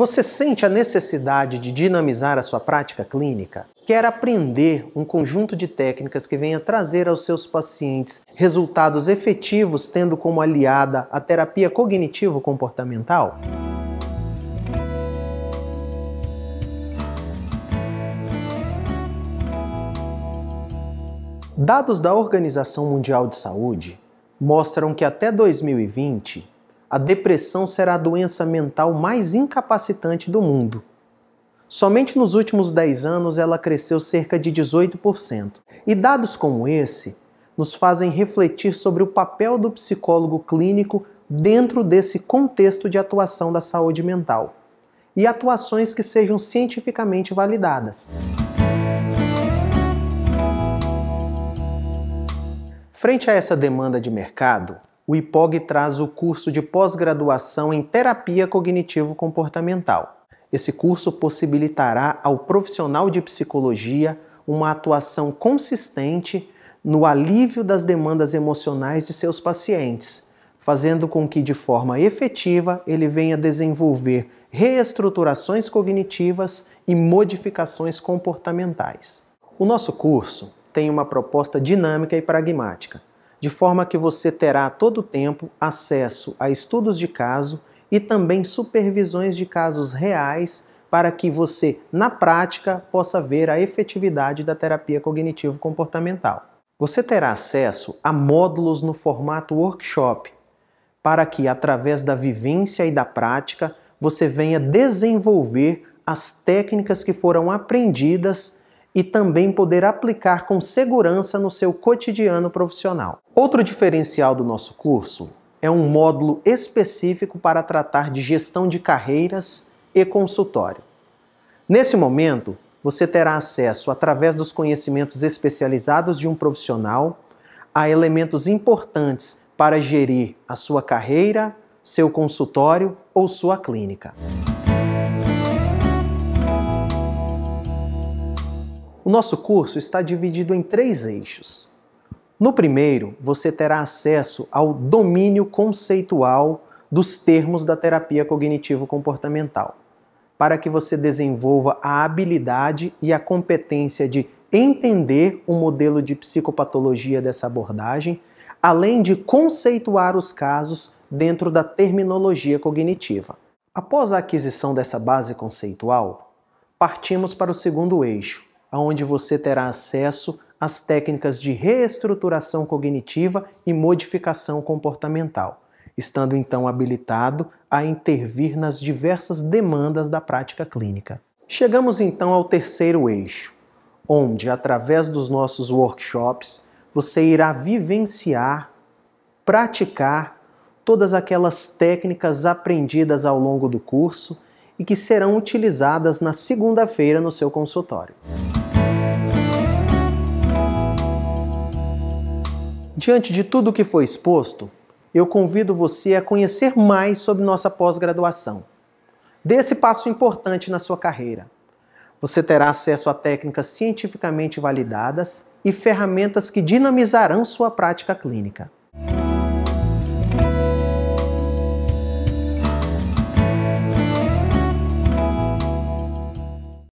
Você sente a necessidade de dinamizar a sua prática clínica? Quer aprender um conjunto de técnicas que venha trazer aos seus pacientes resultados efetivos, tendo como aliada a terapia cognitivo-comportamental? Dados da Organização Mundial de Saúde mostram que até 2020, a depressão será a doença mental mais incapacitante do mundo. Somente nos últimos 10 anos ela cresceu cerca de 18%. E dados como esse nos fazem refletir sobre o papel do psicólogo clínico dentro desse contexto de atuação da saúde mental e atuações que sejam cientificamente validadas. Frente a essa demanda de mercado, o IPOG traz o curso de pós-graduação em terapia cognitivo-comportamental. Esse curso possibilitará ao profissional de psicologia uma atuação consistente no alívio das demandas emocionais de seus pacientes, fazendo com que, de forma efetiva, ele venha desenvolver reestruturações cognitivas e modificações comportamentais. O nosso curso tem uma proposta dinâmica e pragmática, de forma que você terá todo o tempo acesso a estudos de caso e também supervisões de casos reais para que você, na prática, possa ver a efetividade da terapia cognitivo-comportamental. Você terá acesso a módulos no formato workshop, para que, através da vivência e da prática, você venha desenvolver as técnicas que foram aprendidas e também poder aplicar com segurança no seu cotidiano profissional. Outro diferencial do nosso curso é um módulo específico para tratar de gestão de carreiras e consultório. Nesse momento, você terá acesso, através dos conhecimentos especializados de um profissional, a elementos importantes para gerir a sua carreira, seu consultório ou sua clínica. O nosso curso está dividido em três eixos. No primeiro, você terá acesso ao domínio conceitual dos termos da terapia cognitivo-comportamental, para que você desenvolva a habilidade e a competência de entender o modelo de psicopatologia dessa abordagem, além de conceituar os casos dentro da terminologia cognitiva. Após a aquisição dessa base conceitual, partimos para o segundo eixo, onde você terá acesso às técnicas de reestruturação cognitiva e modificação comportamental, estando então habilitado a intervir nas diversas demandas da prática clínica. Chegamos então ao terceiro eixo, onde, através dos nossos workshops, você irá vivenciar, praticar todas aquelas técnicas aprendidas ao longo do curso e que serão utilizadas na segunda-feira no seu consultório. Diante de tudo o que foi exposto, eu convido você a conhecer mais sobre nossa pós-graduação. Dê esse passo importante na sua carreira. Você terá acesso a técnicas cientificamente validadas e ferramentas que dinamizarão sua prática clínica.